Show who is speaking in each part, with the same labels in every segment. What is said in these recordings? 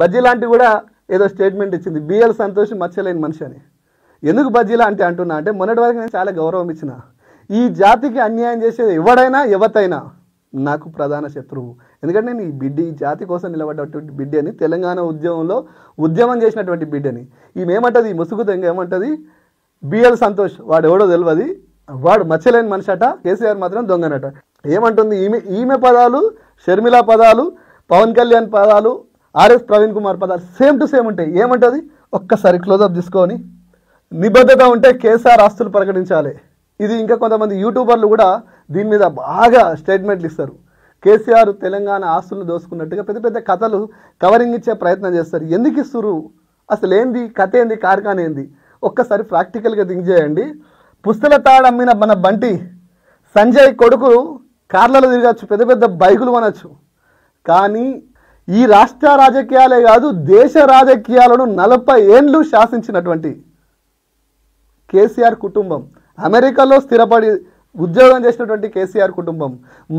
Speaker 1: బజ్జీ లాంటి కూడా ఏదో స్టేట్మెంట్ ఇచ్చింది బిఎల్ సంతోష్ మచ్చలేని మనిషి అని ఎందుకు బజ్జీ అంటే అంటున్నా అంటే మొన్నటి వరకు నేను చాలా గౌరవం ఇచ్చిన ఈ జాతికి అన్యాయం చేసేది ఎవడైనా ఎవతైనా నాకు ప్రధాన శత్రువు ఎందుకంటే నేను ఈ బిడ్డ ఈ జాతి కోసం నిలబడ్డటువంటి అని తెలంగాణ ఉద్యమంలో ఉద్యమం చేసినటువంటి బిడ్డని ఈమె ఏమంటది ముసుగు తెంగ ఏమంటది బిఎల్ సంతోష్ వాడు ఎవడో తెలియదు వాడు మచ్చలేని మనిషి అట కేసీఆర్ మాత్రం దొంగనట ఏమంటుంది ఈమె ఈమె పదాలు షర్మిల పదాలు పవన్ కళ్యాణ్ పదాలు ఆర్ఎస్ ప్రవీణ్ కుమార్ పదాలు సేమ్ టు సేమ్ ఉంటాయి ఏమంటుంది ఒక్కసారి క్లోజప్ తీసుకొని నిబద్ధత ఉంటే కేసీఆర్ ఆస్తులు ప్రకటించాలి ఇది ఇంకా కొంతమంది యూట్యూబర్లు కూడా దీని మీద బాగా స్టేట్మెంట్లు ఇస్తారు కేసీఆర్ తెలంగాణ ఆస్తులను దోసుకున్నట్టుగా పెద్ద పెద్ద కథలు కవరింగ్ ఇచ్చే ప్రయత్నం చేస్తారు ఎందుకు ఇస్తురు అసలు ఏంది కథ ఏంది కార్ఖాన్ ఏంది ఒక్కసారి ప్రాక్టికల్గా థింక్ చేయండి పుస్తల తాడమ్మిన మన బంటి సంజయ్ కొడుకు కార్లలో తిరగచ్చు పెద్ద పెద్ద బైకులు కొనచ్చు కానీ ఈ రాష్ట్ర రాజకీయాలే కాదు దేశ రాజకీయాలను నలభై ఏండ్లు శాసించినటువంటి కేసీఆర్ కుటుంబం అమెరికాలో స్థిరపడి ఉద్యోగం చేసినటువంటి కేసీఆర్ కుటుంబం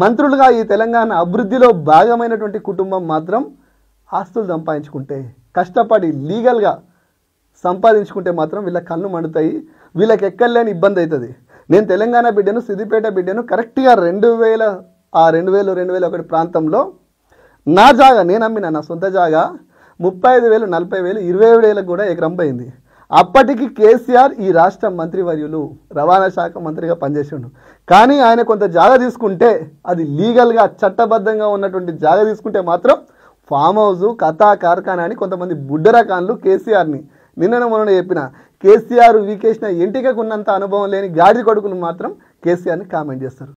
Speaker 1: మంత్రులుగా ఈ తెలంగాణ అభివృద్ధిలో భాగమైనటువంటి కుటుంబం మాత్రం ఆస్తులు సంపాదించుకుంటే కష్టపడి లీగల్గా సంపాదించుకుంటే మాత్రం వీళ్ళ కళ్ళు మండుతాయి వీళ్ళకి ఎక్కర్లేని ఇబ్బంది అవుతుంది నేను తెలంగాణ బిడ్డను సిద్దిపేట బిడ్డను కరెక్ట్గా రెండు వేల ఆ రెండు వేలు రెండు వేల ఒకటి ప్రాంతంలో నా జాగా నేను అమ్మిన నా సొంత జాగా ముప్పై ఐదు వేలు నలభై వేలు ఇరవై ఏడు వేలకు కూడా ఎకరం పోయింది అప్పటికి కేసీఆర్ ఈ రాష్ట్ర మంత్రివర్యులు రవాణా శాఖ మంత్రిగా పనిచేసిండు కానీ ఆయన కొంత జాగ తీసుకుంటే అది లీగల్గా చట్టబద్ధంగా ఉన్నటువంటి జాగ తీసుకుంటే మాత్రం ఫామ్ హౌస్ కథా కార్ఖానా అని కొంతమంది బుడ్డరకాన్లు కేసీఆర్ని నిన్న మొన్న చెప్పిన కేసీఆర్ వీకేసిన ఎంటికకు ఉన్నంత అనుభవం లేని గాడి కొడుకులు మాత్రం కేసీఆర్ని కామెంట్ చేస్తారు